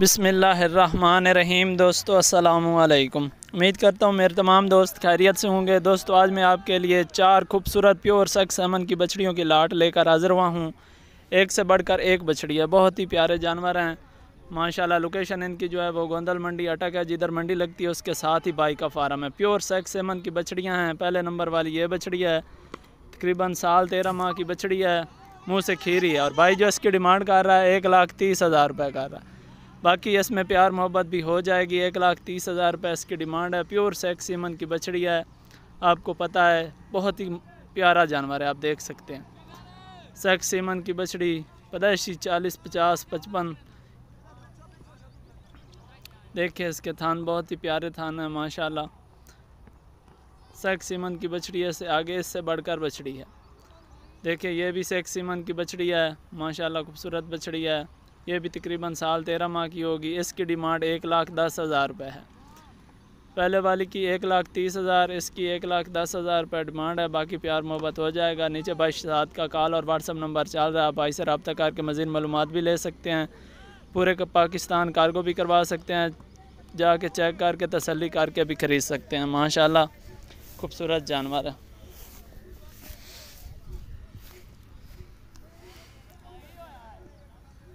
बिसमीम दोस्तों असलकम उम्मीद करता हूँ मेरे तमाम दोस्त खैरियत से होंगे दोस्तों आज मैं आपके लिए चार खूबसूरत प्योर सख्त सामन की बछड़ियों की लाट लेकर हाज़िर हुआ हूँ एक से बढ़कर एक बछड़ी है बहुत ही प्यारे जानवर हैं माशाल्लाह लोकेशन इनकी जो है वो गोंदल मंडी अटक है जिधर मंडी लगती है उसके साथ ही बाई का फार्म है प्योर सख्त सेमन की बछड़ियाँ हैं पहले नंबर वाली ये बछड़ी है तकरीबन साल तेरह माह की बछड़ी है मुँह से खीरी है और भाई जो इसकी डिमांड कर रहा है एक लाख तीस हज़ार रुपये कर रहा है बाकी इसमें प्यार मोहब्बत भी हो जाएगी एक लाख तीस हज़ार रुपये इसकी डिमांड है प्योर सेक्स ईमन की बछड़ी है आपको पता है बहुत ही प्यारा जानवर है आप देख सकते हैं सेक्स ईमन की बछड़ी पदाइशी चालीस पचास पचपन देखिए इसके थान बहुत ही प्यारे थान हैं माशाल्लाह सेक्स सीमन की बछड़ी है से आगे इससे बढ़कर बछड़ी है देखिए ये भी सेक्स सीमन की बछड़ी है माशाल्लाह खूबसूरत बछड़ी है ये भी तकरीबन साल तेरह माह की होगी इसकी डिमांड एक लाख दस हज़ार रुपये है पहले वाली की एक लाख तीस हज़ार इसकी एक लाख दस हज़ार रुपये डिमांड है बाकी प्यार मोहब्बत हो जाएगा नीचे भाई साथ का कॉल और व्हाट्सअप नंबर चल रहा है भाई से रबता करके मज़ीद मालूम भी ले सकते हैं पूरे का पाकिस्तान कार्गो भी करवा सकते हैं जाके चेक करके तसली करके भी ख़रीद सकते हैं माशाल्लाह खूबसूरत जानवर है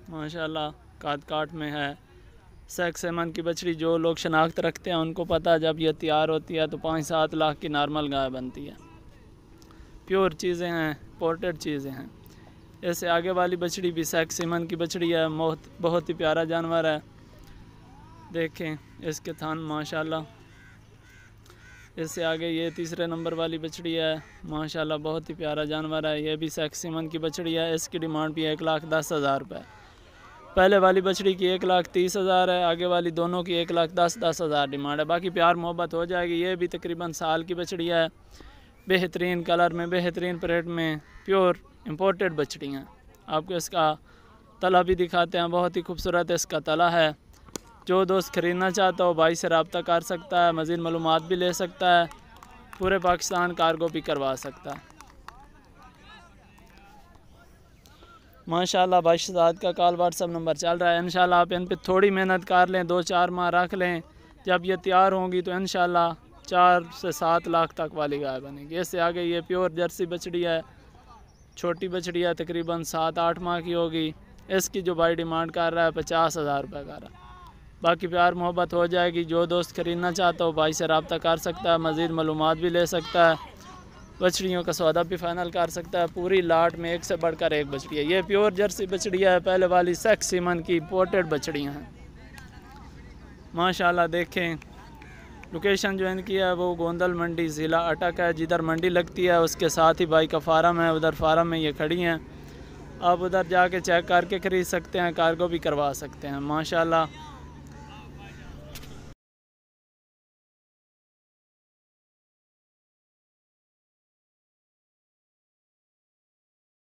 माशाल्लाह काट काट में है सेक्स सेमन की बछड़ी जो लोग शनाख्त रखते हैं उनको पता जब यह तैयार होती है तो पाँच सात लाख की नॉर्मल गाय बनती है प्योर चीज़ें हैं पोर्टेड चीज़ें हैं ऐसे आगे वाली बछड़ी भी सेक्स सेमन की बछड़ी है बहुत बहुत ही प्यारा जानवर है देखें इसके थान माशाला इससे आगे ये तीसरे नंबर वाली बछड़ी है माशाल्लाह बहुत ही प्यारा जानवर है ये भी सेक्स की बछड़ी है इसकी डिमांड भी एक लाख दस हज़ार रुपये पहले वाली बछड़ी की एक लाख तीस हज़ार है आगे वाली दोनों की एक लाख दस दस हज़ार डिमांड है बाकी प्यार मोहब्बत हो जाएगी ये भी तकरीबन साल की बछड़ी है बेहतरीन कलर में बेहतरीन प्रेट में प्योर इम्पोर्टेड बछड़ियाँ आपको इसका तला भी दिखाते हैं बहुत ही खूबसूरत इसका तला है जो दोस्त ख़रीदना चाहता हो भाई से रबता कर सकता है मज़ीद मालूम भी ले सकता है पूरे पाकिस्तान कार्गो भी करवा सकता है माशाला भाई शहजाद का कॉल व्हाट्सअप नंबर चल रहा है इन आप इन पर थोड़ी मेहनत कर लें दो चार माह रख लें जब ये तैयार होंगी तो इन चार से सात लाख तक वाली गाय बनेगी इससे आगे ये प्योर जर्सी बछड़ी है छोटी बछड़ी है तकरीबन सात आठ माह की होगी इसकी जो भाई डिमांड कर रहा है पचास हज़ार रुपये का रहा बाकी प्यार मोहब्बत हो जाएगी जो दोस्त ख़रीदना चाहता हो भाई से रबता कर सकता है मज़ीद मालूम भी ले सकता है बछड़ियों का सौदा भी फाइनल कर सकता है पूरी लाट में एक से बढ़कर एक बछड़ी है ये प्योर जर्सी बछड़िया है पहले वाली सेक्स सीमन की इम्पोर्टेड बछड़ियाँ हैं माशाल्लाह देखें लोकेशन जो इनकी है वो गोंदल मंडी ज़िला अटक है जिधर मंडी लगती है उसके साथ ही बाई का फार्म है उधर फार्म में ये खड़ी हैं आप उधर जाके चेक करके ख़रीद सकते हैं कार्गो भी करवा सकते हैं माशाल्लाह